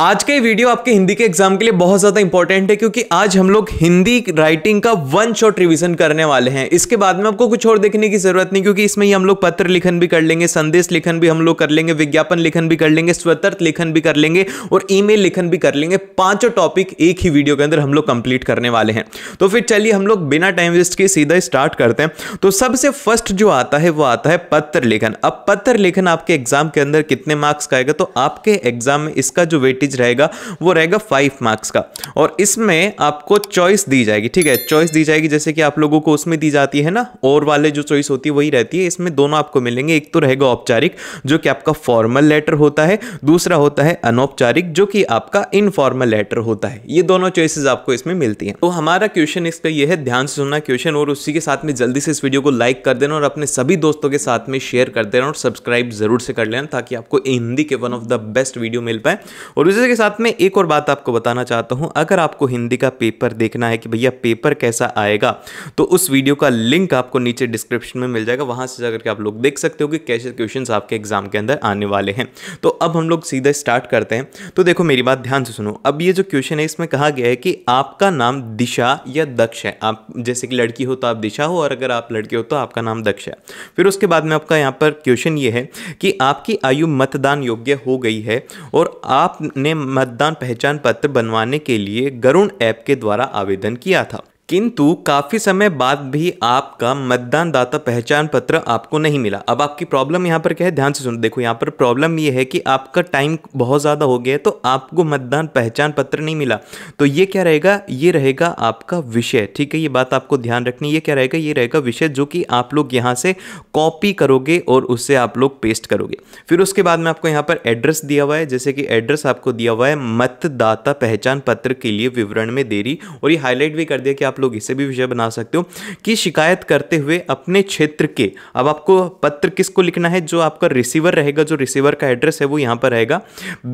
आज का ये वीडियो आपके हिंदी के एग्जाम के लिए बहुत ज़्यादा इंपॉर्टेंट है क्योंकि आज हम लोग हिंदी राइटिंग का वन शॉट रिवीजन करने वाले हैं इसके बाद में आपको कुछ और देखने की जरूरत नहीं क्योंकि इसमें ही हम लोग पत्र लिखन भी कर लेंगे संदेश लिखन भी हम लोग कर लेंगे विज्ञापन लिखन भी कर लेंगे स्वतंत्र लिखन भी कर लेंगे और ईमेल लिखन भी कर लेंगे पांचों टॉपिक एक ही वीडियो के अंदर हम लोग कंप्लीट करने वाले हैं तो फिर चलिए हम लोग बिना टाइम वेस्ट के सीधा स्टार्ट करते हैं तो सबसे फर्स्ट जो आता है वो आता है पत्र लेखन अब पत्र लेखन आपके एग्जाम के अंदर कितने मार्क्स का आएगा तो आपके एग्जाम में इसका जो वेटिंग परसेंटेज रहेगा वो रहेगा फाइव मार्क्स का और इसमें आपको चॉइस दी जाएगी ठीक है चॉइस दी जाएगी जैसे कि आप लोगों को उसमें दी जाती है ना और वाले जो चॉइस होती है वही रहती है इसमें दोनों आपको मिलेंगे एक तो रहेगा औपचारिक जो कि आपका फॉर्मल लेटर होता है दूसरा होता है अनौपचारिक जो कि आपका इनफॉर्मल लेटर होता है ये दोनों चॉइसेस आपको इसमें मिलती हैं तो हमारा क्वेश्चन इसका ये है ध्यान से सुनना क्वेश्चन और उसी के साथ में जल्दी से इस वीडियो को लाइक कर देना और अपने सभी दोस्तों के साथ में शेयर कर देना और सब्सक्राइब जरूर से कर लेना ताकि आपको हिंदी के one of the best video मिल पाए और उसी के साथ में एक और बात आपको बताना चाहता हूँ अगर आपको हिंदी का पेपर देखना है कि भैया पेपर कैसा आएगा तो उस वीडियो का लिंक आपको नीचे डिस्क्रिप्शन में मिल जाएगा वहाँ से जाकर के आप लोग देख सकते हो कि कैसे क्वेश्चन आपके एग्जाम के अंदर आने वाले हैं तो अब हम लोग सीधा स्टार्ट करते हैं तो देखो मेरी बात ध्यान से सुनो अब ये जो क्वेश्चन है इसमें कहा गया है कि आपका नाम दिशा या दक्ष है आप जैसे कि लड़की हो तो आप दिशा हो और अगर आप लड़के हो तो आपका नाम दक्ष है फिर उसके बाद में आपका यहाँ पर क्वेश्चन ये है कि आपकी आयु मतदान योग्य हो गई है और आपने ने मतदान पहचान पत्र बनवाने के लिए गरुण ऐप के द्वारा आवेदन किया था किंतु काफ़ी समय बाद भी आपका मतदानदाता पहचान पत्र आपको नहीं मिला अब आपकी प्रॉब्लम यहाँ पर क्या है ध्यान से सुनो देखो यहाँ पर प्रॉब्लम ये है कि आपका टाइम बहुत ज़्यादा हो गया है तो आपको मतदान पहचान पत्र नहीं मिला तो ये क्या रहेगा ये रहेगा आपका विषय ठीक है ये बात आपको ध्यान रखनी ये क्या रहेगा ये रहेगा विषय जो कि आप लोग यहाँ से कॉपी करोगे और उससे आप लोग पेस्ट करोगे फिर उसके बाद में आपको यहाँ पर एड्रेस दिया हुआ है जैसे कि एड्रेस आपको दिया हुआ है मतदाता पहचान पत्र के लिए विवरण में देरी और ये हाईलाइट भी कर दिया कि आप आप लोग इसे भी विषय बना सकते हो कि शिकायत करते हुए अपने क्षेत्र के अब आपको पत्र किसको लिखना है जो आपका रिसीवर रहेगा जो रिसीवर का एड्रेस है वो यहाँ पर रहेगा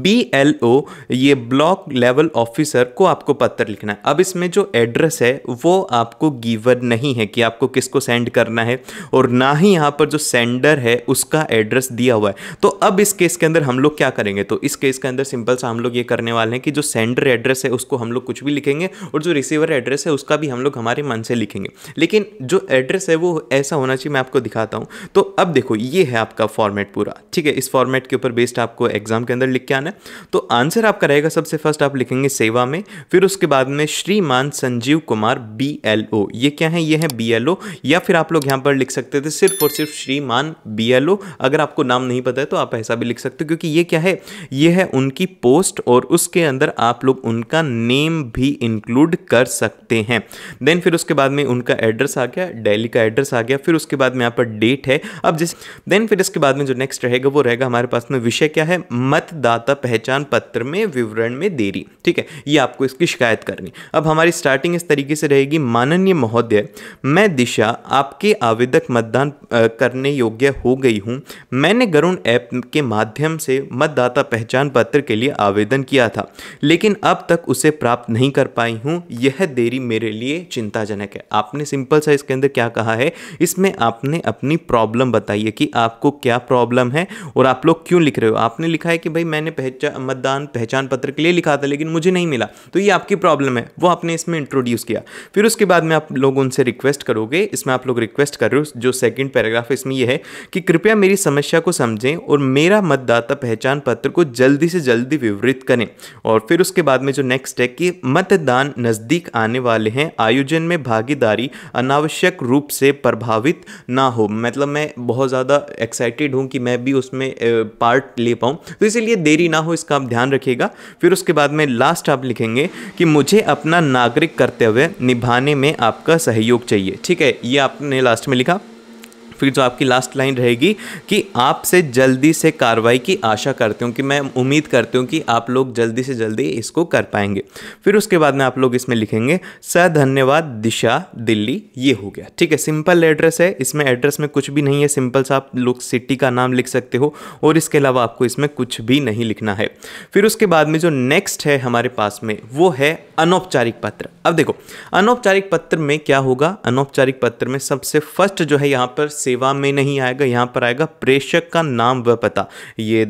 बी एल ओ ये ब्लॉक लेवल ऑफिसर को आपको पत्र लिखना है अब इसमें जो एड्रेस है वो आपको गिवन नहीं है कि आपको किसको सेंड करना है और ना ही यहाँ पर जो सेंडर है उसका एड्रेस दिया हुआ है तो अब इस केस के अंदर हम लोग क्या करेंगे तो इस केस के अंदर सिंपल सा हम लोग ये करने वाले हैं कि जो सेंडर एड्रेस है उसको हम लोग कुछ भी लिखेंगे और जो रिसीवर एड्रेस है उसका भी हम लोग हमारे मन से लिखेंगे लेकिन जो एड्रेस है वो ऐसा होना चाहिए मैं आपको दिखाता हूँ तो अब देखो ये है आपका फॉर्मेट पूरा ठीक है इस फॉर्मेट के ऊपर बेस्ड आपको एग्जाम के अंदर लिख के आना है तो आंसर आपका रहेगा सबसे फर्स्ट आप लिखेंगे सेवा में फिर उसके बाद में श्रीमान Sanjeev Kumar B L O ये क्या है ये है बी एल ओ या फिर आप लोग यहाँ पर लिख सकते थे सिर्फ और सिर्फ श्रीमान बी एल ओ अगर आपको नाम नहीं पता है तो आप ऐसा भी लिख सकते हो क्योंकि ये क्या है ये है उनकी पोस्ट और उसके अंदर आप लोग उनका नेम भी इंक्लूड कर सकते हैं देन फिर उसके बाद में उनका एड्रेस आ गया डेली का एड्रेस आ गया फिर उसके बाद में यहाँ पर डेट है अब जिस देन फिर इसके बाद में जो नेक्स्ट रहेगा वो रहेगा हमारे पास में विषय क्या है मतदाता पहचान पत्र में विवरण में देरी ठीक है ये आपको इसकी शिकायत करनी अब हमारी स्टार्टिंग इस तरीके से रहेगी माननीय महोदय मैं दिशा आपके आवेदक मतदान करने योग्य हो गई हूँ मैंने गरुण ऐप के माध्यम से मतदाता पहचान पत्र के लिए आवेदन किया था लेकिन अब तक उसे प्राप्त नहीं कर पाई हूँ यह देरी मेरे लिए ये चिंताजनक है आपने सिंपल सा इसके अंदर क्या कहा है इसमें आपने अपनी प्रॉब्लम बताई है कि आपको क्या प्रॉब्लम है और आप लोग क्यों लिख रहे हो आपने लिखा है कि भाई मैंने पहचान मतदान पहचान पत्र के लिए लिखा था लेकिन मुझे नहीं मिला तो ये आपकी प्रॉब्लम है वो आपने इसमें इंट्रोड्यूस किया फिर उसके बाद में आप लोग उनसे रिक्वेस्ट करोगे इसमें आप लोग रिक्वेस्ट कर रहे हो जो सेकेंड पैराग्राफ इसमें यह है कि कृपया मेरी समस्या को समझें और मेरा मतदाता पहचान पत्र को जल्दी से जल्दी विवरित करें और फिर उसके बाद में जो नेक्स्ट है कि मतदान नज़दीक आने वाले हैं आयोजन में भागीदारी अनावश्यक रूप से प्रभावित ना हो मतलब मैं बहुत ज़्यादा एक्साइटेड हूँ कि मैं भी उसमें पार्ट ले पाऊँ तो इसीलिए देरी ना हो इसका आप ध्यान रखिएगा फिर उसके बाद में लास्ट आप लिखेंगे कि मुझे अपना नागरिक कर्तव्य निभाने में आपका सहयोग चाहिए ठीक है ये आपने लास्ट में लिखा फिर जो आपकी लास्ट लाइन रहेगी कि आपसे जल्दी से कार्रवाई की आशा करती हूँ कि मैं उम्मीद करती हूँ कि आप लोग जल्दी से जल्दी इसको कर पाएंगे फिर उसके बाद में आप लोग इसमें लिखेंगे सर धन्यवाद दिशा दिल्ली ये हो गया ठीक है सिंपल एड्रेस है इसमें एड्रेस में कुछ भी नहीं है सिंपल सा आप लोग सिटी का नाम लिख सकते हो और इसके अलावा आपको इसमें कुछ भी नहीं लिखना है फिर उसके बाद में जो नेक्स्ट है हमारे पास में वो है अनौपचारिक पत्र अब देखो अनौपचारिक पत्र में क्या होगा अनौपचारिक पत्र में सबसे फर्स्ट जो है यहाँ पर से सेवा में नहीं आएगा यहाँ पर आएगा प्रेषक का नाम व पता ये आ,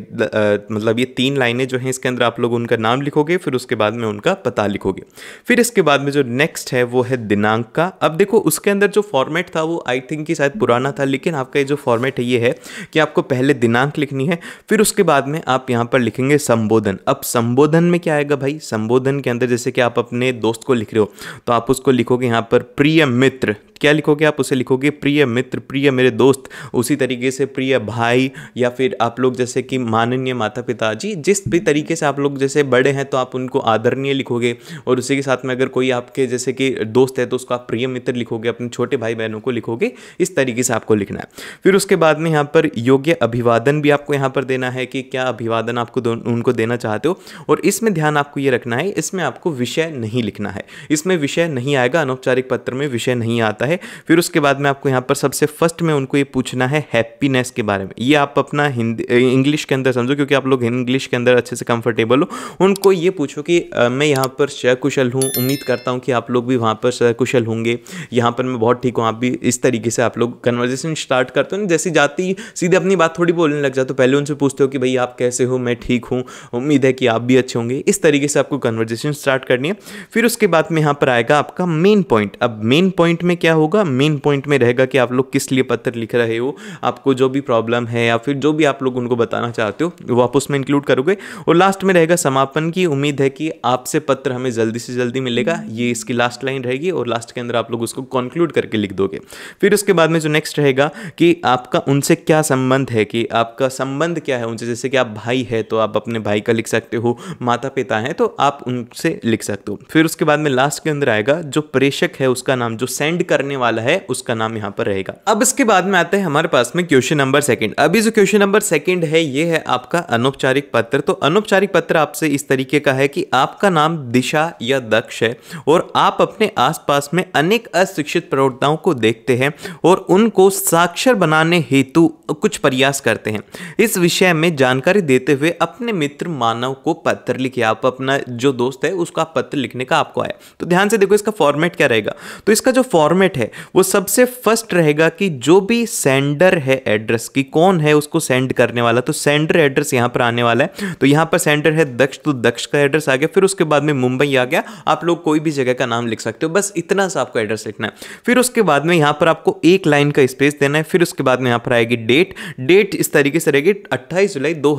मतलब ये तीन लाइनें जो हैं इसके अंदर आप लोग उनका नाम लिखोगे फिर उसके बाद में उनका पता लिखोगे फिर इसके बाद में जो नेक्स्ट है वो है दिनांक का अब देखो उसके अंदर जो फॉर्मेट था वो आई थिंक कि शायद पुराना था लेकिन आपका ये जो फॉर्मेट है ये है कि आपको पहले दिनांक लिखनी है फिर उसके बाद में आप यहाँ पर लिखेंगे संबोधन अब संबोधन में क्या आएगा भाई संबोधन के अंदर जैसे कि आप अपने दोस्त को लिख रहे हो तो आप उसको लिखोगे यहाँ पर प्रिय मित्र क्या लिखोगे आप उसे लिखोगे प्रिय मित्र प्रिय मेरे दोस्त उसी तरीके से प्रिय भाई या फिर आप लोग जैसे कि माननीय माता पिताजी जिस भी तरीके से आप लोग जैसे बड़े हैं तो आप उनको आदरणीय लिखोगे और उसी के साथ में अगर कोई आपके जैसे कि दोस्त है तो उसको आप प्रिय मित्र लिखोगे अपने छोटे भाई बहनों को लिखोगे इस तरीके से आपको लिखना है फिर उसके बाद में यहाँ पर योग्य अभिवादन भी आपको यहाँ पर देना है कि क्या अभिवादन आपको उनको देना चाहते हो और इसमें ध्यान आपको ये रखना है इसमें आपको विषय नहीं लिखना है इसमें विषय नहीं आएगा अनौपचारिक पत्र में विषय नहीं आता है है फिर उसके बाद में आपको यहाँ पर सबसे फर्स्ट में उनको ये पूछना है हैप्पीनेस के बारे में ये आप अपना हिंदी इंग्लिश के अंदर समझो क्योंकि आप लोग इंग्लिश के अंदर अच्छे से कंफर्टेबल हो उनको ये पूछो कि आ, मैं यहाँ पर सकुशल हूँ उम्मीद करता हूँ कि आप लोग भी वहाँ पर सकुशल होंगे यहाँ पर मैं बहुत ठीक हूँ आप भी इस तरीके से आप लोग कन्वर्जेशन स्टार्ट करते हो जैसे जाती सीधे अपनी बात थोड़ी बोलने लग जाते हो पहले उनसे पूछते हो कि भाई आप कैसे हो मैं ठीक हूँ उम्मीद है कि आप भी अच्छे होंगे इस तरीके से आपको कन्वर्जेशन स्टार्ट करनी है फिर उसके बाद में यहाँ पर आएगा आपका मेन पॉइंट अब मेन पॉइंट में क्या होगा मेन पॉइंट में रहेगा कि आप लोग किस लिए पत्र लिख रहे हो आपको जो भी प्रॉब्लम है या फिर जो भी आप लोग उनको बताना चाहते हो वो आप उसमें इंक्लूड करोगे और लास्ट में रहेगा समापन की उम्मीद है कि आपसे पत्र हमें जल्दी से जल्दी मिलेगा ये इसकी लास्ट लाइन रहेगी और लास्ट के अंदर आप लोग उसको कंक्लूड करके लिख दोगे फिर उसके बाद में जो नेक्स्ट रहेगा कि आपका उनसे क्या संबंध है कि आपका संबंध क्या है उनसे जैसे कि आप भाई है तो आप अपने भाई का लिख सकते हो माता पिता हैं तो आप उनसे लिख सकते हो फिर उसके बाद में लास्ट के अंदर आएगा जो प्रेषक है उसका नाम जो सेंड करने करने वाला है उसका नाम यहाँ पर रहेगा अब इसके बाद में आते हैं हमारे पास में क्वेश्चन नंबर सेकंड अभी जो क्वेश्चन नंबर सेकंड है ये है आपका अनौपचारिक पत्र तो अनौपचारिक पत्र आपसे इस तरीके का है कि आपका नाम दिशा या दक्ष है और आप अपने आस में अनेक अशिक्षित प्रवक्ताओं को देखते हैं और उनको साक्षर बनाने हेतु कुछ प्रयास करते हैं इस विषय में जानकारी देते हुए अपने मित्र मानव को पत्र लिखे आप अपना जो दोस्त है उसका पत्र लिखने का आपको आया तो ध्यान से देखो इसका फॉर्मेट क्या रहेगा तो इसका जो फॉर्मेट फॉर्मेट है वो सबसे फर्स्ट रहेगा कि जो भी सेंडर है एड्रेस की कौन है उसको सेंड करने वाला तो सेंडर एड्रेस यहां पर आने वाला है तो यहां पर सेंडर है दक्ष तो दक्ष का एड्रेस आ गया फिर उसके बाद में मुंबई आ गया आप लोग कोई भी जगह का नाम लिख सकते हो बस इतना सा आपको एड्रेस लिखना है फिर उसके बाद में यहां पर आपको एक लाइन का स्पेस देना है फिर उसके बाद में यहां पर आएगी डेट डेट इस तरीके से रहेगी अट्ठाईस जुलाई दो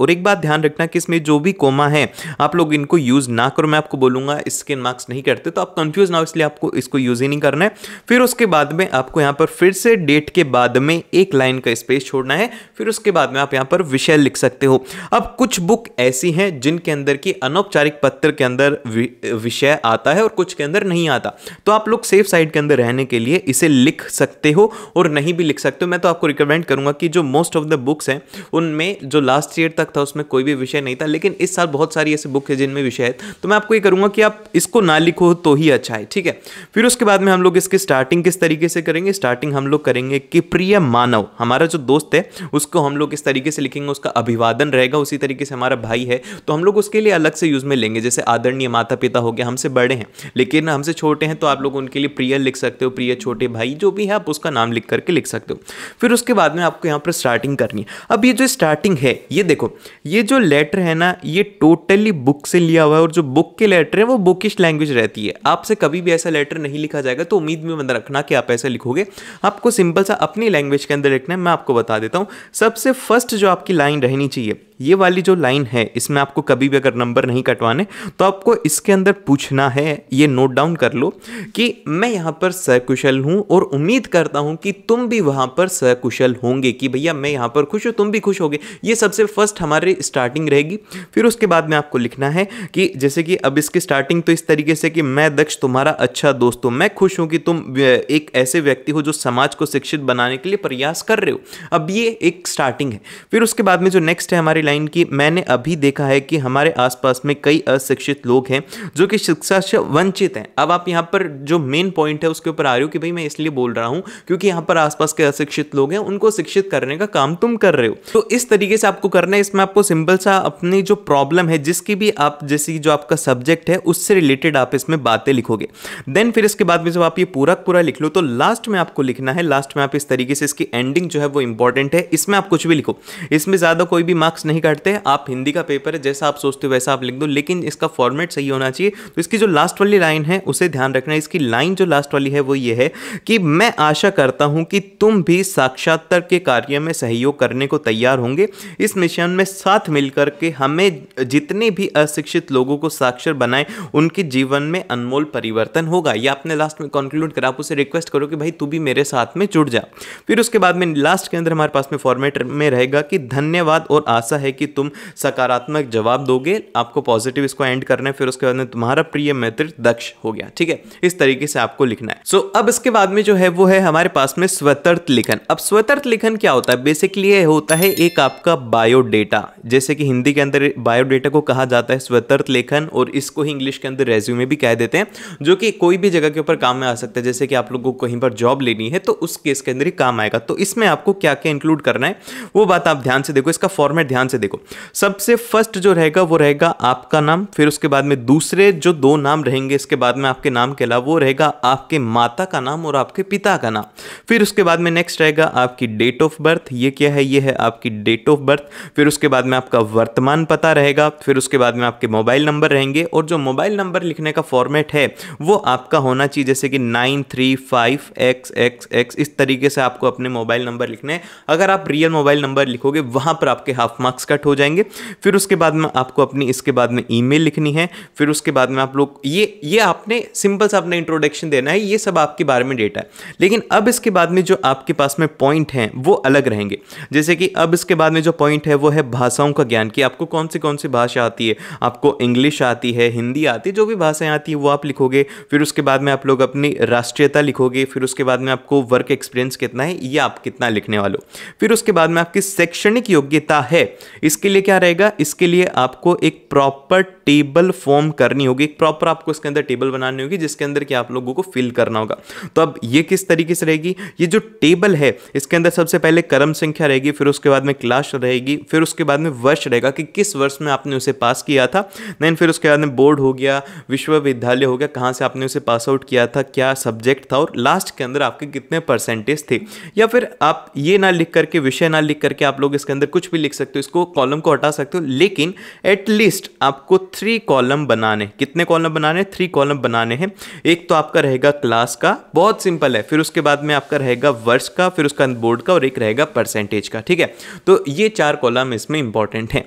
और एक बात ध्यान रखना कि इसमें जो भी कोमा है आप लोग इनको यूज़ ना करो मैं आपको बोलूंगा स्किन मार्क्स नहीं करते तो आप कंफ्यूज ना हो इसलिए आपको इसको यूज़ ही नहीं करना है फिर उसके बाद में आपको यहाँ पर फिर से डेट के बाद में एक लाइन का स्पेस छोड़ना है फिर उसके बाद में आप यहाँ पर विषय लिख सकते हो अब कुछ बुक ऐसी हैं जिनके अंदर की अनौपचारिक पत्र के अंदर विषय आता है और कुछ के अंदर नहीं आता तो आप लोग सेफ साइड के अंदर रहने के लिए इसे लिख सकते हो और नहीं भी लिख सकते हो मैं तो आपको रिकमेंड करूँगा कि जो मोस्ट ऑफ द बुक्स हैं उनमें जो लास्ट ईयर तक था उसमें कोई भी विषय नहीं था लेकिन इस साल बहुत सारी ऐसी बुक है जिनमें विषय है तो मैं आपको ये करूँगा कि आप इसको ना लिखो तो ही अच्छा है ठीक है फिर उसके बाद में हम लोग इस इसके स्टार्टिंग किस तरीके से करेंगे स्टार्टिंग हम लोग करेंगे कि प्रिय मानव हमारा जो दोस्त है उसको हम लोग इस तरीके से लिखेंगे उसका अभिवादन रहेगा उसी तरीके से हमारा भाई है तो हम लोग उसके लिए अलग से यूज़ में लेंगे जैसे आदरणीय माता पिता हो गया हमसे बड़े हैं लेकिन हमसे छोटे हैं तो आप लोग उनके लिए प्रिय लिख सकते हो प्रिय छोटे भाई जो भी है आप उसका नाम लिख करके लिख सकते हो फिर उसके बाद में आपको यहाँ पर स्टार्टिंग करनी है अब ये जो स्टार्टिंग है ये देखो ये जो लेटर है ना ये टोटली बुक से लिया हुआ है और जो बुक के लेटर है वो बुकिश लैंग्वेज रहती है आपसे कभी भी ऐसा लेटर नहीं लिखा जाएगा तो उम्मीद उम्मीद में बंद रखना कि आप ऐसे लिखोगे आपको सिंपल सा अपनी लैंग्वेज के अंदर लिखना है मैं आपको बता देता हूँ सबसे फर्स्ट जो आपकी लाइन रहनी चाहिए ये वाली जो लाइन है इसमें आपको कभी भी अगर नंबर नहीं कटवाने तो आपको इसके अंदर पूछना है ये नोट डाउन कर लो कि मैं यहाँ पर सकुशल हूँ और उम्मीद करता हूँ कि तुम भी वहाँ पर सकुशल होंगे कि भैया मैं यहाँ पर खुश हूँ तुम भी खुश होगे ये सबसे फर्स्ट हमारी स्टार्टिंग रहेगी फिर उसके बाद में आपको लिखना है कि जैसे कि अब इसकी स्टार्टिंग तो इस तरीके से कि मैं दक्ष तुम्हारा अच्छा दोस्त हूँ मैं खुश हूँ कि तुम एक ऐसे व्यक्ति हो जो समाज को शिक्षित बनाने के लिए प्रयास कर रहे हो अब ये एक स्टार्टिंग है फिर उसके बाद में जो नेक्स्ट है हमारी लाइन की मैंने अभी देखा है कि हमारे आसपास में कई अशिक्षित लोग हैं जो कि शिक्षा से वंचित हैं अब आप यहाँ पर जो मेन पॉइंट है उसके ऊपर आ रही हो कि भाई मैं इसलिए बोल रहा हूँ क्योंकि यहाँ पर आसपास के अशिक्षित लोग हैं उनको शिक्षित करने का काम तुम कर रहे हो तो इस तरीके से आपको करना है इसमें आपको सिंपल सा अपनी जो प्रॉब्लम है जिसकी भी आप जैसे जो आपका सब्जेक्ट है उससे रिलेटेड आप इसमें बातें लिखोगे देन फिर इसके बाद में जब आप ये पूरा पूरा लिख लो तो लास्ट में आपको लिखना है लास्ट में आप इस तरीके से इसकी एंडिंग जो है वो इंपॉर्टेंट है इसमें आप कुछ भी लिखो इसमें ज़्यादा कोई भी मार्क्स नहीं नहीं काटते आप हिंदी का पेपर है जैसा आप सोचते हो वैसा आप लिख दो लेकिन इसका फॉर्मेट सही होना चाहिए तो इसकी जो लास्ट वाली लाइन है उसे ध्यान रखना है इसकी लाइन जो लास्ट वाली है वो ये है कि मैं आशा करता हूँ कि तुम भी साक्षात्कार के कार्य में सहयोग करने को तैयार होंगे इस मिशन में साथ मिलकर के हमें जितने भी अशिक्षित लोगों को साक्षर बनाए उनके जीवन में अनमोल परिवर्तन होगा या आपने लास्ट में कॉन्क्लूड करा आप उसे रिक्वेस्ट करो कि भाई तू भी मेरे साथ में जुड़ जा फिर उसके बाद में लास्ट के अंदर हमारे पास में फॉर्मेट में रहेगा कि धन्यवाद और आशा है है कि तुम सकारात्मक जवाब दोगे आपको पॉजिटिव इसको एंड करना है फिर उसके बाद में तुम्हारा प्रिय मित्र दक्ष हो गया ठीक है इस तरीके से आपको लिखना है सो so, अब इसके बाद में जो है वो है हमारे पास में स्वतर्त लिखन अब स्वतर्त लिखन क्या होता है बेसिकली ये होता है एक आपका बायोडेटा जैसे कि हिंदी के अंदर बायोडेटा को कहा जाता है स्वतर्त लेखन और इसको ही इंग्लिश के अंदर रेज्यूमे भी कह देते हैं जो कि कोई भी जगह के ऊपर काम में आ सकता है जैसे कि आप लोग को कहीं पर जॉब लेनी है तो उस केस के अंदर ही काम आएगा तो इसमें आपको क्या क्या इंक्लूड करना है वो बात आप ध्यान से देखो इसका फॉर्मेट ध्यान से से देखो सबसे फर्स्ट जो रहेगा वो रहेगा आपका नाम फिर उसके बाद में दूसरे जो दो नाम रहेंगे इसके बाद में आपके नाम के अलावा वो रहेगा आपके माता का नाम और आपके पिता का नाम फिर उसके बाद में नेक्स्ट रहेगा आपकी डेट ऑफ बर्थ ये क्या है ये है आपकी डेट ऑफ बर्थ फिर उसके बाद में आपका वर्तमान पता रहेगा फिर उसके बाद में आपके मोबाइल नंबर रहेंगे और जो मोबाइल नंबर लिखने का फॉर्मेट है वो आपका होना चाहिए जैसे कि nine three five X X X इस तरीके से आपको अपने मोबाइल नंबर लिखने अगर आप रियल मोबाइल नंबर लिखोगे वहां पर आपके हाफ मार्क्स मार्क्स कट हो जाएंगे फिर उसके बाद में आपको अपनी इसके बाद में ईमेल लिखनी है फिर उसके बाद में आप लोग ये ये आपने सिंपल सा अपना इंट्रोडक्शन देना है ये सब आपके बारे में डेटा है लेकिन अब इसके बाद में जो आपके पास में पॉइंट हैं वो अलग रहेंगे जैसे कि अब इसके बाद में जो पॉइंट है वो है भाषाओं का ज्ञान कि आपको कौन सी कौन सी भाषा आती है आपको इंग्लिश आती है हिंदी आती है जो भी भाषाएं आती है वो आप लिखोगे फिर उसके बाद में आप लोग अपनी राष्ट्रीयता लिखोगे फिर उसके बाद में आपको वर्क एक्सपीरियंस कितना है ये आप कितना लिखने वालों फिर उसके बाद में आपकी शैक्षणिक योग्यता है इसके लिए क्या रहेगा इसके लिए आपको एक प्रॉपर टेबल फॉर्म करनी होगी प्रॉपर आपको इसके अंदर टेबल बनानी होगी जिसके अंदर कि आप लोगों को फिल करना होगा तो अब ये किस तरीके से रहेगी ये जो टेबल है इसके अंदर सबसे पहले कर्म संख्या रहेगी फिर उसके बाद में क्लास रहेगी फिर उसके बाद में वर्ष रहेगा कि किस वर्ष में आपने उसे पास किया था देन फिर उसके बाद में बोर्ड हो गया विश्वविद्यालय हो गया कहाँ से आपने उसे पास आउट किया था क्या सब्जेक्ट था और लास्ट के अंदर आपके कितने परसेंटेज थे या फिर आप ये ना लिख करके विषय ना लिख करके आप लोग इसके अंदर कुछ भी लिख सकते हो इसको को कॉलम को हटा सकते हो लेकिन एटलीस्ट आपको थ्री कॉलम बनाने कितने कॉलम बनाने थ्री कॉलम बनाने हैं एक तो आपका रहेगा क्लास का बहुत सिंपल है फिर उसके बाद में आपका रहेगा वर्ष का फिर उसका बोर्ड का और एक रहेगा परसेंटेज का ठीक है तो ये चार कॉलम इसमें इंपॉर्टेंट है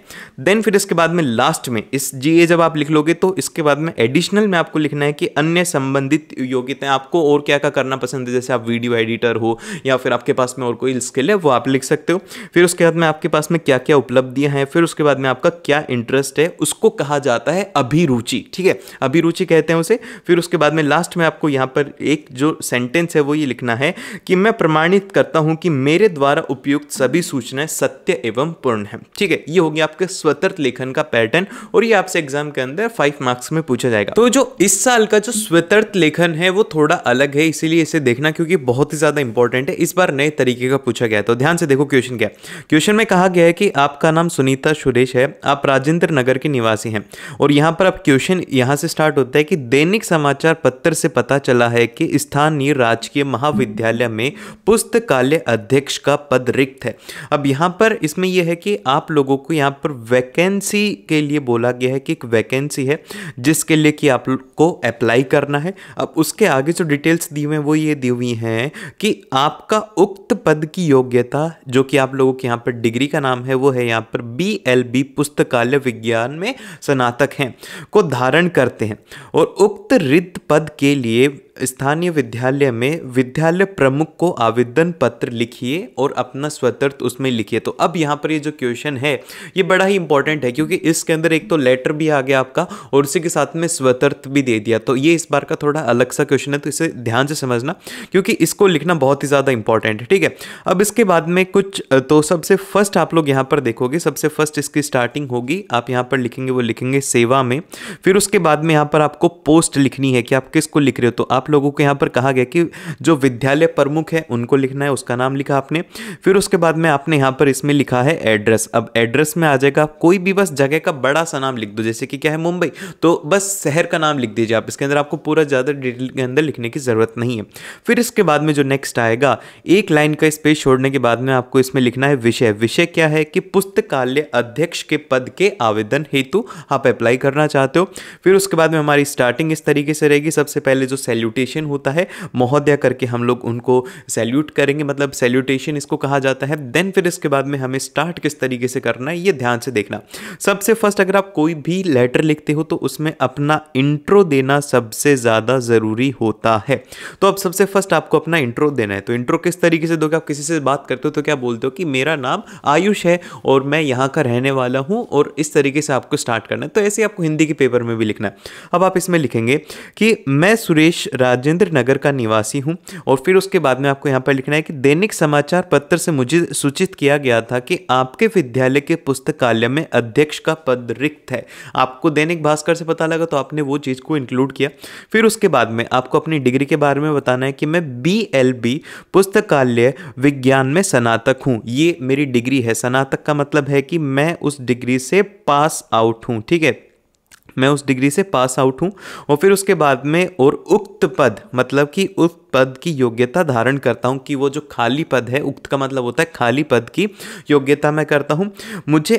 देन फिर इसके बाद में लास्ट में इस जी जब आप लिख लोगे तो इसके बाद में एडिशनल में आपको लिखना है कि अन्य संबंधित योग्यताएं आपको और क्या क्या करना पसंद है जैसे आप वीडियो एडिटर हो या फिर आपके पास में और कोई स्किल है वो आप लिख सकते हो फिर उसके बाद में आपके पास में क्या क्या उपलब्ध उपलब्धियां हैं फिर उसके बाद में आपका क्या इंटरेस्ट है उसको कहा जाता है अभिरुचि ठीक है अभिरुचि कहते हैं उसे फिर उसके बाद में लास्ट में आपको यहाँ पर एक जो सेंटेंस है वो ये लिखना है कि मैं प्रमाणित करता हूँ कि मेरे द्वारा उपयुक्त सभी सूचनाएं सत्य एवं पूर्ण है ठीक है ये हो गया आपके स्वतंत्र लेखन का पैटर्न और ये आपसे एग्जाम के अंदर फाइव मार्क्स में पूछा जाएगा तो जो इस साल का जो स्वतंत्र लेखन है वो थोड़ा अलग है इसीलिए इसे देखना क्योंकि बहुत ही ज्यादा इंपॉर्टेंट है इस बार नए तरीके का पूछा गया तो ध्यान से देखो क्वेश्चन क्या क्वेश्चन में कहा गया है कि आपका जिनका नाम सुनीता सुरेश है आप राजेंद्र नगर के निवासी हैं और यहाँ पर अब क्वेश्चन यहाँ से स्टार्ट होता है कि दैनिक समाचार पत्र से पता चला है कि स्थानीय राजकीय महाविद्यालय में पुस्तकालय अध्यक्ष का पद रिक्त है अब यहाँ पर इसमें यह है कि आप लोगों को यहाँ पर वैकेंसी के लिए बोला गया है कि एक वैकेंसी है जिसके लिए कि आपको अप्लाई करना है अब उसके आगे जो डिटेल्स दी हुई हैं वो ये दी हुई हैं कि आपका उक्त पद की योग्यता जो कि आप लोगों के यहाँ पर डिग्री का नाम है वो है यहाँ यहाँ पर बी एल बी पुस्तकालय विज्ञान में स्नातक हैं को धारण करते हैं और उक्त रिक्त पद के लिए स्थानीय विद्यालय में विद्यालय प्रमुख को आवेदन पत्र लिखिए और अपना स्वतर्थ उसमें लिखिए तो अब यहाँ पर ये जो क्वेश्चन है ये बड़ा ही इंपॉर्टेंट है क्योंकि इसके अंदर एक तो लेटर भी आ गया आपका और उसी के साथ में स्वतर्थ भी दे दिया तो ये इस बार का थोड़ा अलग सा क्वेश्चन है तो इसे ध्यान से समझना क्योंकि इसको लिखना बहुत ही ज़्यादा इंपॉर्टेंट है ठीक है अब इसके बाद में कुछ तो सबसे फर्स्ट आप लोग यहाँ पर देखोगे सबसे फर्स्ट इसकी स्टार्टिंग होगी आप यहाँ पर लिखेंगे वो लिखेंगे सेवा में फिर उसके बाद में यहाँ पर आपको पोस्ट लिखनी है कि आप किसको लिख रहे हो तो आप लोगों को यहाँ पर कहा गया कि जो विद्यालय प्रमुख है उनको लिखना है उसका नाम लिखा आपने फिर उसके बाद में आपने यहाँ पर इसमें लिखा है एड्रेस अब एड्रेस में आ जाएगा कोई भी बस जगह का बड़ा सा नाम लिख दो जैसे कि क्या है मुंबई तो बस शहर का नाम लिख दीजिए आप इसके अंदर आपको पूरा ज़्यादा डिटेल के अंदर लिखने की ज़रूरत नहीं है फिर इसके बाद में जो नेक्स्ट आएगा एक लाइन का स्पेस छोड़ने के बाद में आपको इसमें लिखना है विषय विषय क्या है कि पुस्तकालय अध्यक्ष के पद के आवेदन हेतु आप अप्लाई करना चाहते हो फिर उसके बाद में हमारी स्टार्टिंग इस तरीके से रहेगी सबसे पहले जो सैल्यूट सैल्यूटेशन होता है महोदय करके हम लोग उनको सैल्यूट करेंगे मतलब सैल्यूटेशन इसको कहा जाता है देन फिर इसके बाद में हमें स्टार्ट किस तरीके से करना है ये ध्यान से देखना सबसे फर्स्ट अगर आप कोई भी लेटर लिखते हो तो उसमें अपना इंट्रो देना सबसे ज़्यादा ज़रूरी होता है तो अब सबसे फर्स्ट आपको अपना इंट्रो देना है तो इंट्रो किस तरीके से दोगे आप किसी से बात करते हो तो क्या बोलते हो कि मेरा नाम आयुष है और मैं यहाँ का रहने वाला हूँ और इस तरीके से आपको स्टार्ट करना है तो ऐसे ही आपको हिंदी के पेपर में भी लिखना है अब आप इसमें लिखेंगे कि मैं सुरेश राजेंद्र नगर का निवासी हूँ और फिर उसके बाद में आपको यहाँ पर लिखना है कि दैनिक समाचार पत्र से मुझे सूचित किया गया था कि आपके विद्यालय के पुस्तकालय में अध्यक्ष का पद रिक्त है आपको दैनिक भास्कर से पता लगा तो आपने वो चीज़ को इंक्लूड किया फिर उसके बाद में आपको अपनी डिग्री के बारे में बताना है कि मैं बी एल बी पुस्तकालय विज्ञान में स्नातक हूँ ये मेरी डिग्री है स्नातक का मतलब है कि मैं उस डिग्री से पास आउट हूँ ठीक है मैं उस डिग्री से पास आउट हूँ और फिर उसके बाद में और उक्त पद मतलब कि उस पद की योग्यता धारण करता हूँ कि वो जो खाली पद है उक्त का मतलब होता है खाली पद की योग्यता मैं करता हूँ मुझे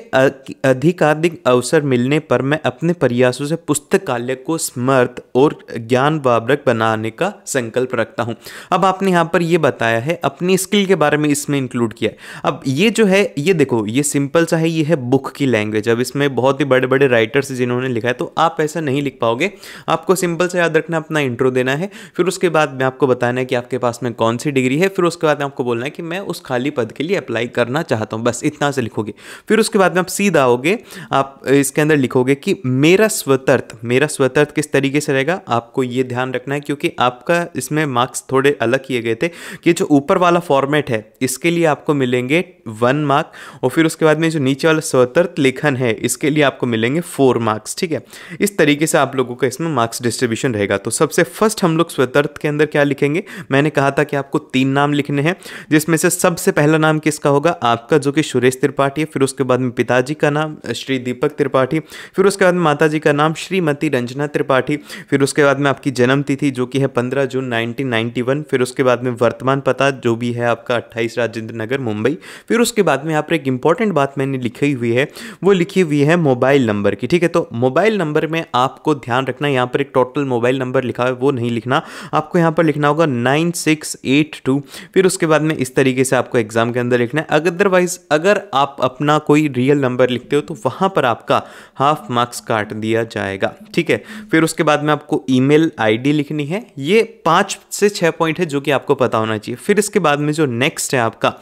अधिकाधिक अवसर मिलने पर मैं अपने प्रयासों से पुस्तकालय को समर्थ और ज्ञान वावरक बनाने का संकल्प रखता हूँ अब आपने यहाँ पर ये बताया है अपनी स्किल के बारे में इसमें इंक्लूड किया है अब ये जो है ये देखो ये सिंपल सा है ये है बुक की लैंग्वेज अब इसमें बहुत ही बड़े बड़े राइटर्स जिन्होंने लिखा है तो आप ऐसा नहीं लिख पाओगे आपको सिंपल सा याद रखना अपना इंट्रो देना है फिर उसके बाद मैं आपको बता बताना है कि आपके पास में कौन सी डिग्री है फिर उसके बाद में आपको बोलना है कि मैं उस खाली पद के लिए अप्लाई करना चाहता हूँ बस इतना से लिखोगे फिर उसके बाद में आप सीधा आओगे आप इसके अंदर लिखोगे कि मेरा स्वतर्थ मेरा स्वतर्थ किस तरीके से रहेगा आपको ये ध्यान रखना है क्योंकि आपका इसमें मार्क्स थोड़े अलग किए गए थे कि जो ऊपर वाला फॉर्मेट है इसके लिए आपको मिलेंगे वन मार्क और फिर उसके बाद में जो नीचे वाला स्वतर्थ लेखन है इसके लिए आपको मिलेंगे फोर मार्क्स ठीक है इस तरीके से आप लोगों का इसमें मार्क्स डिस्ट्रीब्यूशन रहेगा तो सबसे फर्स्ट हम लोग स्वतर्थ के अंदर क्या लिखेंगे लिखेंगे मैंने कहा था कि आपको तीन नाम लिखने हैं जिसमें से सबसे पहला नाम किसका होगा आपका जो कि सुरेश त्रिपाठी फिर उसके बाद में पिताजी का नाम श्री दीपक त्रिपाठी फिर उसके बाद में माता का नाम श्रीमती रंजना त्रिपाठी फिर उसके बाद में आपकी जन्मतिथि जो कि है पंद्रह जून नाइनटीन फिर उसके बाद में वर्तमान पता जो भी है आपका अट्ठाईस राजेंद्र नगर मुंबई फिर उसके बाद में यहाँ पर एक इंपॉर्टेंट बात मैंने लिखी हुई है वो लिखी हुई है मोबाइल नंबर की ठीक है तो मोबाइल नंबर में आपको ध्यान रखना यहाँ पर एक टोटल मोबाइल नंबर लिखा है वो नहीं लिखना आपको यहाँ पर लिखना होगा होगा नाइन सिक्स एट टू फिर उसके बाद में इस तरीके से आपको एग्ज़ाम के अंदर लिखना है अदरवाइज अगर आप अपना कोई रियल नंबर लिखते हो तो वहां पर आपका हाफ मार्क्स काट दिया जाएगा ठीक है फिर उसके बाद में आपको ई मेल लिखनी है ये पांच से छह पॉइंट है जो कि आपको पता होना चाहिए फिर इसके बाद में जो नेक्स्ट है आपका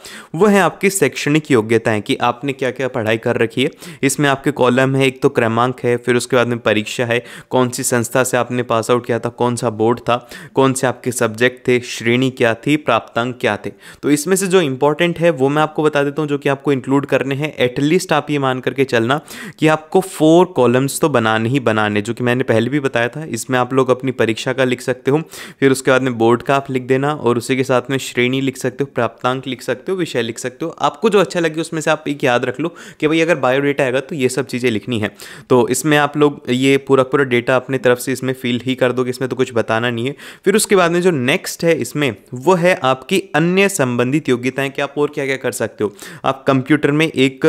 वो है आपकी शैक्षणिक योग्यताएं कि आपने क्या क्या पढ़ाई कर रखी है इसमें आपके कॉलम है एक तो क्रमांक है फिर उसके बाद में परीक्षा है कौन सी संस्था से आपने पास आउट किया था कौन सा बोर्ड था कौन से आपके सब्जेक्ट सब्जेक्ट थे श्रेणी क्या थी प्राप्तांक क्या थे तो इसमें से जो इंपॉर्टेंट है वो मैं आपको बता देता हूँ जो कि आपको इंक्लूड करने हैं एटलीस्ट आप ये मान करके चलना कि आपको फोर कॉलम्स तो बनाने ही बनाने जो कि मैंने पहले भी बताया था इसमें आप लोग अपनी परीक्षा का लिख सकते हो फिर उसके बाद में बोर्ड का आप लिख देना और उसी के साथ में श्रेणी लिख सकते हो प्राप्तांक लिख सकते हो विषय लिख सकते हो आपको जो अच्छा लगे उसमें से आप एक याद रख लो कि भाई अगर बायोडेटा आएगा तो ये सब चीज़ें लिखनी है तो इसमें आप लोग ये पूरा पूरा डेटा अपने तरफ से इसमें फील ही कर दोगे इसमें तो कुछ बताना नहीं है फिर उसके बाद में जो नेक्स्ट नेक्स्ट है इसमें वो है आपकी अन्य संबंधित योग्यताएं कि आप और क्या क्या कर सकते हो आप कंप्यूटर में एक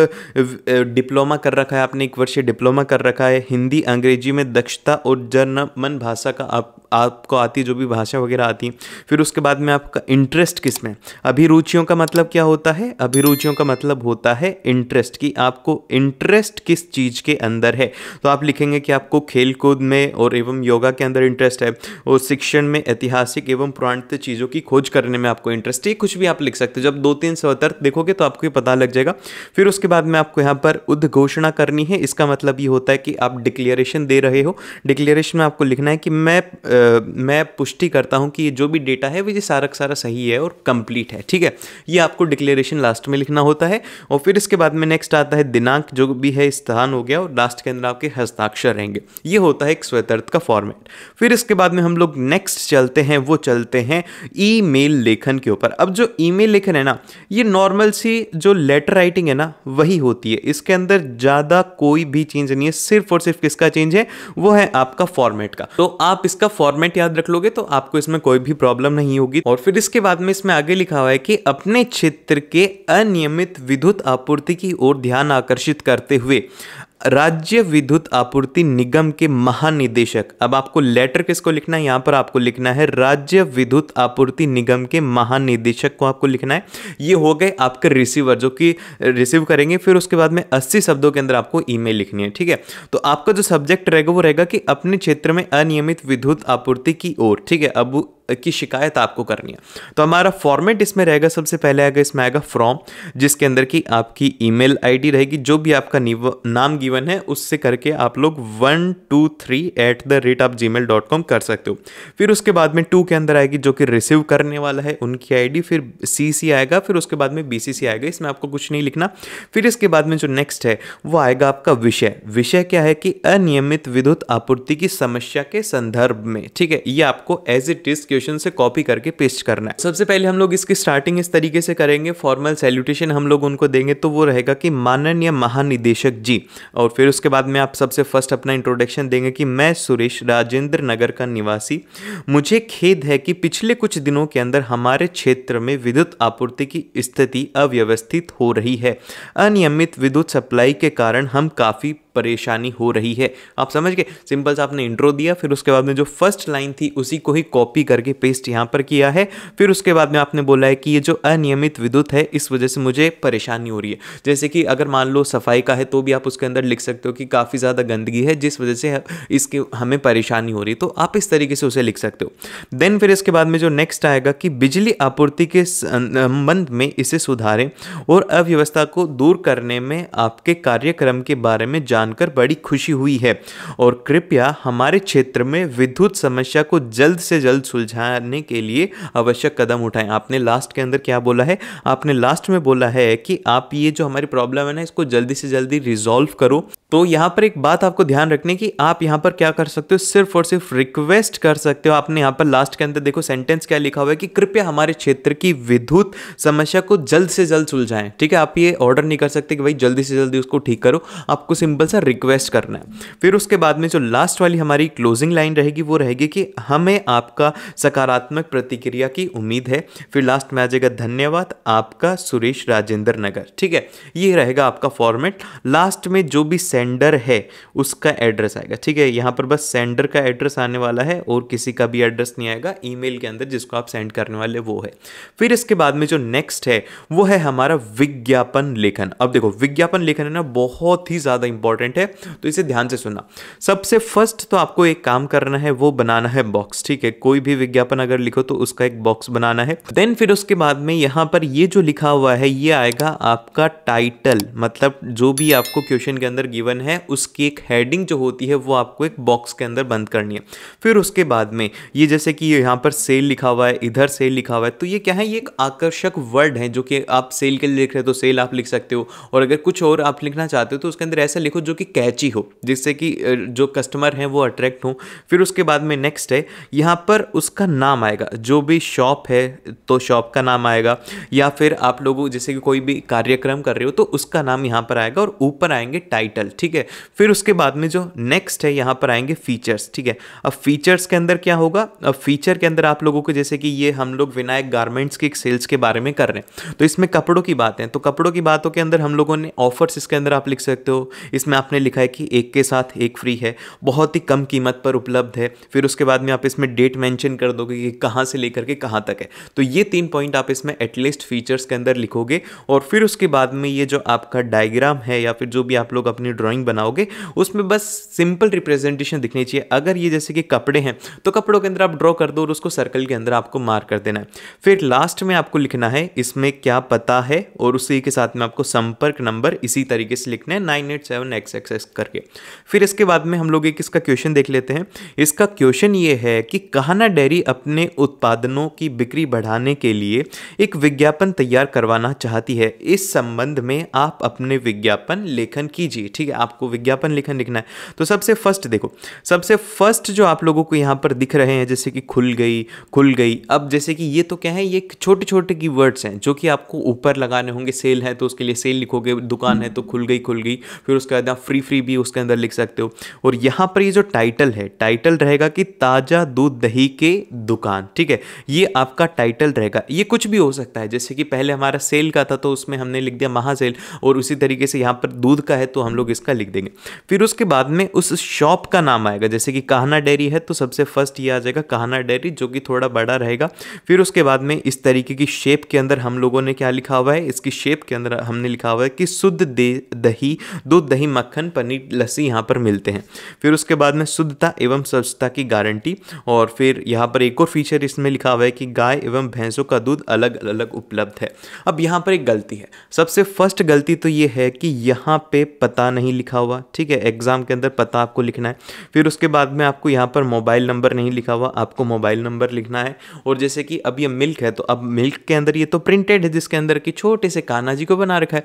डिप्लोमा कर रखा है आपने एक वर्ष डिप्लोमा कर रखा है हिंदी अंग्रेजी में दक्षता और जर्मन भाषा का आप आपको आती जो भी भाषा वगैरह आती फिर उसके बाद में आपका इंटरेस्ट किस में अभिरुचियों का मतलब क्या होता है अभिरुचियों का मतलब होता है इंटरेस्ट कि आपको इंटरेस्ट किस चीज़ के अंदर है तो आप लिखेंगे कि आपको खेल कूद में और एवं योगा के अंदर इंटरेस्ट है और शिक्षण में ऐतिहासिक एवं उत्क्रांत चीज़ों की खोज करने में आपको इंटरेस्ट है कुछ भी आप लिख सकते हो जब दो तीन स्वतर्थ देखोगे तो आपको ये पता लग जाएगा फिर उसके बाद में आपको यहाँ पर उद्घोषणा करनी है इसका मतलब ये होता है कि आप डिक्लेरेशन दे रहे हो डिक्लेरेशन में आपको लिखना है कि मैं आ, मैं पुष्टि करता हूँ कि जो भी डेटा है वो ये सारा सारा सही है और कंप्लीट है ठीक है ये आपको डिक्लेरेशन लास्ट में लिखना होता है और फिर इसके बाद में नेक्स्ट आता है दिनांक जो भी है स्थान हो गया और लास्ट के अंदर आपके हस्ताक्षर रहेंगे ये होता है एक स्वतर्थ का फॉर्मेट फिर इसके बाद में हम लोग नेक्स्ट चलते हैं वो चल चलते हैं ईमेल लेखन के ऊपर अब जो ईमेल लेखन है ना ये नॉर्मल सी जो लेटर राइटिंग है ना वही होती है इसके अंदर ज़्यादा कोई भी चेंज नहीं है सिर्फ और सिर्फ किसका चेंज है वो है आपका फॉर्मेट का तो आप इसका फॉर्मेट याद रख लोगे तो आपको इसमें कोई भी प्रॉब्लम नहीं होगी और फिर इसके बाद में इसमें आगे लिखा हुआ है कि अपने क्षेत्र के अनियमित विद्युत आपूर्ति की ओर ध्यान आकर्षित करते हुए राज्य विद्युत आपूर्ति निगम के महानिदेशक अब आपको लेटर किसको लिखना है यहां पर आपको लिखना है राज्य विद्युत आपूर्ति निगम के महानिदेशक को आपको लिखना है ये हो गए आपके रिसीवर जो कि रिसीव करेंगे फिर उसके बाद में 80 शब्दों के अंदर आपको ईमेल लिखनी है ठीक है तो आपका जो सब्जेक्ट रहेगा वो रहेगा कि अपने क्षेत्र में अनियमित विद्युत आपूर्ति की ओर ठीक है अब की शिकायत आपको करनी है तो हमारा फॉर्मेट इसमें रहेगा सबसे पहले आएगा इसमें आएगा फ्रॉम जिसके अंदर की आपकी ईमेल आईडी रहेगी जो भी आपका नाम गिवन है उससे करके आप लोग one two three at the rate of Gmail dot com कर सकते हो फिर उसके बाद में टू के अंदर आएगी जो कि रिसीव करने वाला है उनकी आईडी फिर सी सी आएगा फिर उसके बाद में बी सी सी आएगा इसमें आपको कुछ नहीं लिखना फिर इसके बाद में जो नेक्स्ट है वो आएगा आपका विषय विषय क्या है कि अनियमित विद्युत आपूर्ति की समस्या के संदर्भ में ठीक है ये आपको एज इट इज क्वेश्चन से कॉपी करके पेस्ट करना है सबसे पहले हम लोग इसकी स्टार्टिंग इस तरीके से करेंगे फॉर्मल सैल्यूटेशन हम लोग उनको देंगे तो वो रहेगा कि माननीय महानिदेशक जी और फिर उसके बाद में आप सबसे फर्स्ट अपना इंट्रोडक्शन देंगे कि मैं सुरेश राजेंद्र नगर का निवासी मुझे खेद है कि पिछले कुछ दिनों के अंदर हमारे क्षेत्र में विद्युत आपूर्ति की स्थिति अव्यवस्थित हो रही है अनियमित विद्युत सप्लाई के कारण हम काफ़ी परेशानी हो रही है आप समझ गए सिंपल सा आपने इंट्रो दिया फिर उसके बाद में जो फर्स्ट लाइन थी उसी को ही कॉपी करके पेस्ट यहाँ पर किया है फिर उसके बाद में आपने बोला है कि ये जो अनियमित विद्युत है इस वजह से मुझे परेशानी हो रही है जैसे कि अगर मान लो सफाई का है तो भी आप उसके अंदर लिख सकते हो कि काफ़ी ज़्यादा गंदगी है जिस वजह से इसकी हमें परेशानी हो रही है तो आप इस तरीके से उसे लिख सकते हो देन फिर इसके बाद में जो नेक्स्ट आएगा कि बिजली आपूर्ति के संबंध में इसे सुधारें और अव्यवस्था को दूर करने में आपके कार्यक्रम के बारे में जान जानकर बड़ी खुशी हुई है और कृपया हमारे क्षेत्र में विद्युत समस्या को जल्द से जल्द सुलझाने के लिए आवश्यक कदम उठाएं आपने लास्ट के अंदर क्या बोला है आपने लास्ट में बोला है कि आप ये जो हमारी प्रॉब्लम है ना इसको जल्दी से जल्दी रिजॉल्व करो तो यहाँ पर एक बात आपको ध्यान रखने की आप यहाँ पर क्या कर सकते हो सिर्फ और सिर्फ रिक्वेस्ट कर सकते हो आपने यहाँ पर लास्ट के अंदर देखो सेंटेंस क्या लिखा हुआ है कि कृपया हमारे क्षेत्र की विद्युत समस्या को जल्द से जल्द सुलझाएं ठीक है आप ये ऑर्डर नहीं कर सकते कि भाई जल्दी से जल्दी उसको ठीक करो आपको सिंपल सा रिक्वेस्ट करना है फिर उसके बाद में जो लास्ट वाली हमारी क्लोजिंग लाइन रहेगी वो रहेगी कि हमें आपका सकारात्मक प्रतिक्रिया की उम्मीद है फिर लास्ट में आ जाएगा धन्यवाद आपका सुरेश राजेंद्र नगर ठीक है ये रहेगा आपका फॉर्मेट लास्ट में जो भी सेंडर है उसका एड्रेस आएगा ठीक है यहाँ पर बस सेंडर का एड्रेस आने वाला है और किसी का भी एड्रेस नहीं आएगा ईमेल के अंदर जिसको आप सेंड करने वाले वो है फिर इसके बाद में जो नेक्स्ट है वो है हमारा विज्ञापन लेखन अब देखो विज्ञापन लेखन है ना बहुत ही ज़्यादा इंपॉर्टेंट इंपॉर्टेंट है तो इसे ध्यान से सुनना सबसे फर्स्ट तो आपको एक काम करना है वो बनाना है बॉक्स ठीक है कोई भी विज्ञापन अगर लिखो तो उसका एक बॉक्स बनाना है देन फिर उसके बाद में यहाँ पर ये जो लिखा हुआ है ये आएगा आपका टाइटल मतलब जो भी आपको क्वेश्चन के अंदर गिवन है उसकी एक हेडिंग जो होती है वो आपको एक बॉक्स के अंदर बंद करनी है फिर उसके बाद में ये जैसे कि यहाँ पर सेल लिखा हुआ है इधर सेल लिखा हुआ है तो ये क्या है ये एक आकर्षक वर्ड है जो कि आप सेल के लिए लिख रहे हो तो सेल आप लिख सकते हो और अगर कुछ और आप लिखना चाहते हो तो उसके अंदर ऐसा लिखो जो जो कि कैची हो जिससे कि जो कस्टमर हैं वो अट्रैक्ट हों फिर उसके बाद में नेक्स्ट है यहाँ पर उसका नाम आएगा जो भी शॉप है तो शॉप का नाम आएगा या फिर आप लोगों जैसे कि कोई भी कार्यक्रम कर रहे हो तो उसका नाम यहाँ पर आएगा और ऊपर आएंगे टाइटल ठीक है फिर उसके बाद में जो नेक्स्ट है यहाँ पर आएंगे फीचर्स ठीक है अब फीचर्स के अंदर क्या होगा अब फीचर के अंदर आप लोगों को जैसे कि ये हम लोग विनायक गारमेंट्स की सेल्स के बारे में कर रहे हैं तो इसमें कपड़ों की बातें तो कपड़ों की बातों के अंदर हम लोगों ने ऑफर्स इसके अंदर आप लिख सकते हो इसमें आपने लिखा है कि एक के साथ एक फ्री है बहुत ही कम कीमत पर उपलब्ध है फिर उसके बाद में आप इसमें डेट मेंशन कर दोगे कि कहाँ से लेकर के कहाँ तक है तो ये तीन पॉइंट आप इसमें एटलीस्ट फीचर्स के अंदर लिखोगे और फिर उसके बाद में ये जो आपका डायग्राम है या फिर जो भी आप लोग अपनी ड्राइंग बनाओगे उसमें बस सिंपल रिप्रेजेंटेशन दिखनी चाहिए अगर ये जैसे कि कपड़े हैं तो कपड़ों के अंदर आप ड्रॉ कर दो और उसको सर्कल के अंदर आपको मार्क कर देना है फिर लास्ट में आपको लिखना है इसमें क्या पता है और उसी के साथ में आपको संपर्क नंबर इसी तरीके से लिखना है nine eight seven X X X X करके फिर इसके बाद में हम लोग एक इसका क्वेश्चन देख लेते हैं इसका क्वेश्चन ये है कि कहाना डेयरी अपने उत्पादनों की बिक्री बढ़ाने के लिए एक विज्ञापन तैयार करवाना चाहती है इस संबंध में आप अपने विज्ञापन लेखन कीजिए ठीक है आपको विज्ञापन लेखन लिखना है तो सबसे फर्स्ट देखो सबसे फर्स्ट जो आप लोगों को यहाँ पर दिख रहे हैं जैसे कि खुल गई खुल गई अब जैसे कि ये तो क्या है ये छोटे छोटे की वर्ड्स हैं जो कि आपको ऊपर लगाने होंगे सेल है तो उसके लिए सेल लिखोगे दुकान है तो खुल गई खुल गई फिर उसके बाद फ्री फ्री भी उसके अंदर लिख सकते हो और यहाँ पर ये जो टाइटल है टाइटल रहेगा कि ताज़ा दूध दही के दुकान ठीक है ये आपका टाइटल रहेगा ये कुछ भी हो सकता है जैसे कि पहले हमारा सेल का था तो उसमें हमने लिख दिया महासेल और उसी तरीके से यहाँ पर दूध का है तो हम लोग इसका लिख देंगे फिर उसके बाद में उस शॉप का नाम आएगा जैसे कि कहाना डेयरी है तो सबसे फर्स्ट ये आ जाएगा कहाना डेयरी जो कि थोड़ा बड़ा रहेगा फिर उसके बाद में इस तरीके की शेप के अंदर हम लोगों ने क्या लिखा हुआ है इसकी शेप के अंदर हमने लिखा हुआ है कि शुद्ध दही दूध दही मक्खन पनीर लस्सी यहाँ पर मिलते हैं फिर उसके बाद में शुद्धता एवं स्वच्छता की गारंटी और फिर यहाँ पर एक और फीचर इसमें लिखा हुआ है कि गाय एवं भैंसों का दूध अलग अलग उपलब्ध है अब यहाँ पर एक गलती है सबसे फर्स्ट गलती तो ये है कि यहाँ पे पता नहीं लिखा हुआ ठीक है एग्ज़ाम के अंदर पता आपको लिखना है फिर उसके बाद में आपको यहाँ पर मोबाइल नंबर नहीं लिखा हुआ आपको मोबाइल नंबर लिखना है और जैसे कि अब ये मिल्क है तो अब मिल्क के अंदर ये तो प्रिंटेड है जिसके अंदर कि छोटे से कान्हा जी को बना रखा है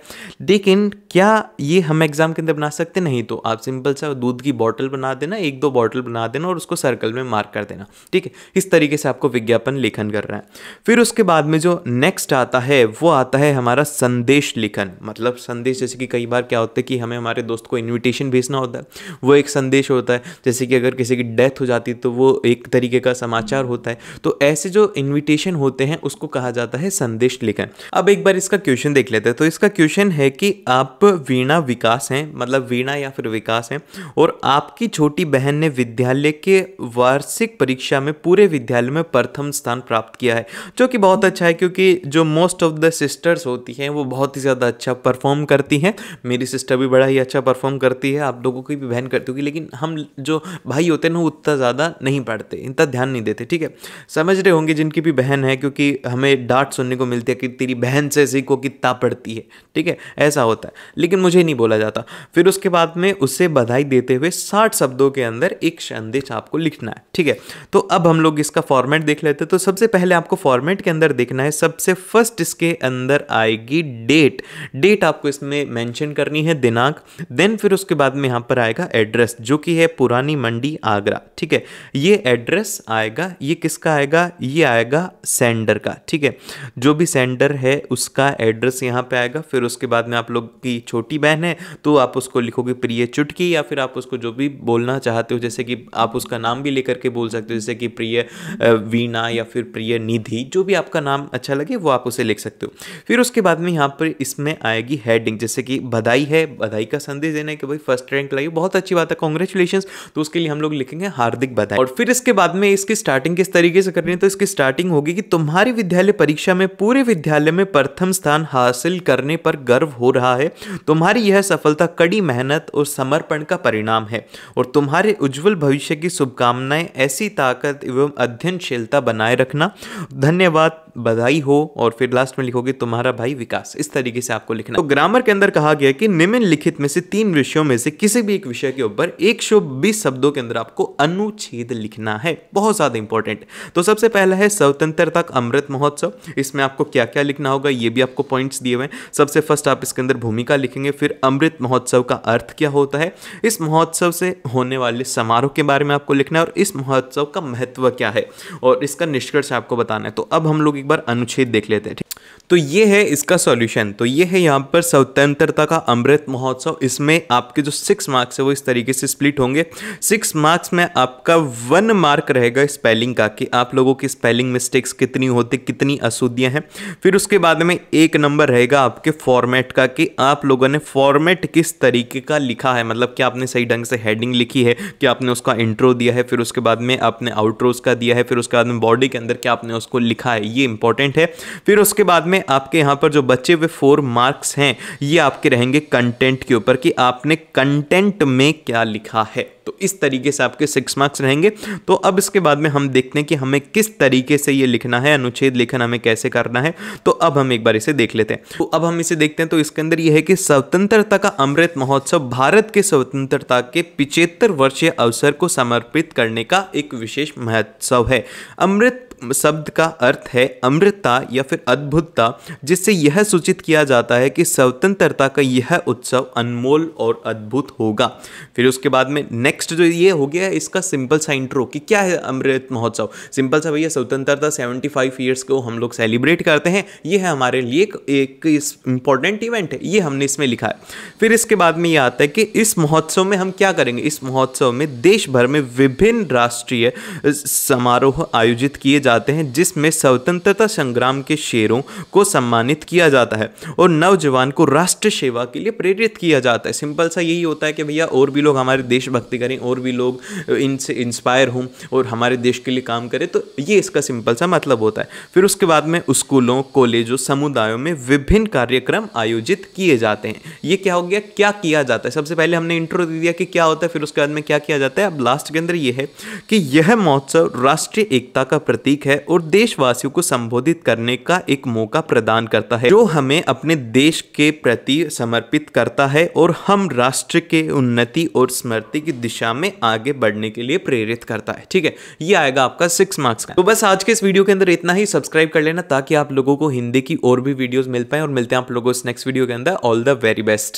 लेकिन क्या ये हम एग्ज़ाम के अंदर बना बना सकते नहीं तो आप सिंपल सा दूध की बॉटल बना देना एक दो बॉटल बना देना और उसको सर्कल में मार्क कर देना ठीक है इस तरीके से आपको विज्ञापन लेखन करना है फिर उसके बाद में जो नेक्स्ट आता है वो आता है हमारा संदेश लिखन मतलब संदेश जैसे कि कई बार क्या होता है कि हमें हमारे दोस्त को इन्विटेशन भेजना होता है वो एक संदेश होता है जैसे कि अगर किसी की डेथ हो जाती है तो वो एक तरीके का समाचार होता है तो ऐसे जो इन्विटेशन होते हैं उसको कहा जाता है संदेश लिखन अब एक बार इसका क्वेश्चन देख लेते हैं तो इसका क्वेश्चन है कि आप वीणा विकास हैं मतलब मतलब वीणा या फिर विकास हैं और आपकी छोटी बहन ने विद्यालय के वार्षिक परीक्षा में पूरे विद्यालय में प्रथम स्थान प्राप्त किया है जो कि बहुत अच्छा है क्योंकि जो मोस्ट ऑफ द सिस्टर्स होती हैं वो बहुत ही ज़्यादा अच्छा परफॉर्म करती हैं मेरी सिस्टर भी बड़ा ही अच्छा परफॉर्म करती है आप लोगों की भी बहन करती होगी लेकिन हम जो भाई होते हैं ना उतना ज़्यादा नहीं पढ़ते इतना ध्यान नहीं देते ठीक है समझ रहे होंगे जिनकी भी बहन है क्योंकि हमें डांट सुनने को मिलती है कि तेरी बहन से सीखो कितना पढ़ती है ठीक है ऐसा होता है लेकिन मुझे नहीं बोला जाता फिर फिर उसके बाद में उसे बधाई देते हुए साठ शब्दों के अंदर एक संदेश आपको लिखना है ठीक है तो अब हम लोग इसका फॉर्मेट देख लेते हैं तो सबसे पहले आपको फॉर्मेट के अंदर देखना है सबसे फर्स्ट इसके अंदर आएगी डेट डेट आपको इसमें मैंशन करनी है दिनांक देन फिर उसके बाद में यहाँ पर आएगा एड्रेस जो कि है पुरानी मंडी आगरा ठीक है ये एड्रेस आएगा ये किसका आएगा ये आएगा सेंडर का ठीक है जो भी सेंडर है उसका एड्रेस यहाँ पे आएगा फिर उसके बाद में आप लोग की छोटी बहन है तो आप उसको उसको लिखोगे प्रिय चुटकी या फिर आप उसको जो भी बोलना चाहते हो जैसे कि आप उसका नाम भी लेकर के बोल सकते हो जैसे कि प्रिय वीणा या फिर प्रिय निधि जो भी आपका नाम अच्छा लगे वो आप उसे लिख सकते हो फिर उसके बाद में यहाँ पर इसमें आएगी हेडिंग जैसे कि बधाई है बधाई का संदेश देना है कि भाई फर्स्ट रैंक लाइए बहुत अच्छी बात है कॉन्ग्रेचुलेशन तो उसके लिए हम लोग लिखेंगे हार्दिक बधाई और फिर इसके बाद में इसकी स्टार्टिंग किस तरीके से करनी है तो इसकी स्टार्टिंग होगी कि तुम्हारी विद्यालय परीक्षा में पूरे विद्यालय में प्रथम स्थान हासिल करने पर गर्व हो रहा है तुम्हारी यह सफलता कड़ी मेहनत और समर्पण का परिणाम है और तुम्हारे उज्जवल भविष्य की शुभकामनाएं ऐसी ताकत एवं अध्ययनशीलता बनाए रखना धन्यवाद बधाई हो और फिर लास्ट में लिखोगे तुम्हारा भाई विकास इस तरीके से आपको लिखना तो ग्रामर के अंदर कहा गया कि निम्नलिखित में से तीन विषयों में से किसी भी एक विषय के ऊपर एक शब्दों के अंदर आपको अनुच्छेद लिखना है बहुत ज्यादा इंपॉर्टेंट तो सबसे पहला है स्वतंत्रता अमृत महोत्सव इसमें आपको क्या क्या लिखना होगा ये भी आपको पॉइंट्स दिए हुए हैं सबसे फर्स्ट आप इसके अंदर भूमिका लिखेंगे फिर अमृत महोत्सव का अर्थ क्या होता है इस महोत्सव से होने वाले समारोह के बारे में आपको लिखना है और इस महोत्सव का महत्व क्या है और इसका निष्कर्ष आपको बताना है तो अब हम लोग एक एक बार अनुच्छेद देख लेते हैं तो ये है इसका सॉल्यूशन तो ये है यहाँ पर स्वतंत्रता का अमृत महोत्सव इसमें आपके जो सिक्स मार्क्स है वो इस तरीके से स्प्लिट होंगे सिक्स मार्क्स में आपका वन मार्क रहेगा स्पेलिंग का कि आप लोगों की स्पेलिंग मिस्टेक्स कितनी होती कितनी अशुद्धियाँ हैं फिर उसके बाद में एक नंबर रहेगा आपके फॉर्मेट का कि आप लोगों ने फॉर्मेट किस तरीके का लिखा है मतलब कि आपने सही ढंग से हेडिंग लिखी है कि आपने उसका इंट्रो दिया है फिर उसके बाद में आपने आउटरोज का दिया है फिर उसके बाद में बॉडी के अंदर क्या आपने उसको लिखा है ये इंपॉर्टेंट है फिर उसके बाद में में आपके यहाँ पर जो बचे हुए फोर मार्क्स हैं ये आपके रहेंगे कंटेंट के ऊपर कि आपने कंटेंट में क्या लिखा है तो इस तरीके से आपके सिक्स मार्क्स रहेंगे तो अब इसके बाद में हम देखते हैं कि हमें किस तरीके से ये लिखना है अनुच्छेद लेखन हमें कैसे करना है तो अब हम एक बार इसे देख लेते हैं तो अब हम इसे देखते हैं तो इसके अंदर यह है कि स्वतंत्रता का अमृत महोत्सव भारत के स्वतंत्रता के पिछहत्तर वर्षीय अवसर को समर्पित करने का एक विशेष महोत्सव है अमृत शब्द का अर्थ है अमृतता या फिर अद्भुतता जिससे यह सूचित किया जाता है कि स्वतंत्रता का यह उत्सव अनमोल और अद्भुत होगा फिर उसके बाद में नेक्स्ट जो ये हो गया है इसका सिंपल सा इंट्रो कि क्या है अमृत महोत्सव सिंपल सा भैया स्वतंत्रता सेवेंटी फाइव ईयर्स को हम लोग सेलिब्रेट करते हैं ये है हमारे लिए एक, एक इवेंट है ये हमने इसमें लिखा है फिर इसके बाद में ये आता है कि इस महोत्सव में हम क्या करेंगे इस महोत्सव में देश भर में विभिन्न राष्ट्रीय समारोह आयोजित किए जाते हैं जिसमें स्वतंत्रता संग्राम के शेरों को सम्मानित किया जाता है और नौजवान को राष्ट्र सेवा के लिए प्रेरित किया जाता है सिंपल सा यही होता है कि भैया और भी लोग हमारे देशभक्ति करें और भी लोग इनसे इंस्पायर हों और हमारे देश के लिए काम करें तो ये इसका सिंपल सा मतलब होता है फिर उसके बाद में स्कूलों कॉलेजों समुदायों में विभिन्न कार्यक्रम आयोजित किए जाते हैं ये क्या हो गया क्या किया जाता है सबसे पहले हमने इंट्रो दे दिया कि क्या होता है फिर उसके बाद में क्या किया जाता है अब लास्ट के अंदर ये है कि यह महोत्सव राष्ट्रीय एकता का प्रतीक प्रतीक है और देशवासियों को संबोधित करने का एक मौका प्रदान करता है जो हमें अपने देश के प्रति समर्पित करता है और हम राष्ट्र के उन्नति और स्मृति की दिशा में आगे बढ़ने के लिए प्रेरित करता है ठीक है ये आएगा आपका सिक्स मार्क्स का तो बस आज के इस वीडियो के अंदर इतना ही सब्सक्राइब कर लेना ताकि आप लोगों को हिंदी की और भी वीडियोज मिल पाए और मिलते हैं आप लोगों को नेक्स्ट वीडियो के अंदर ऑल द वेरी बेस्ट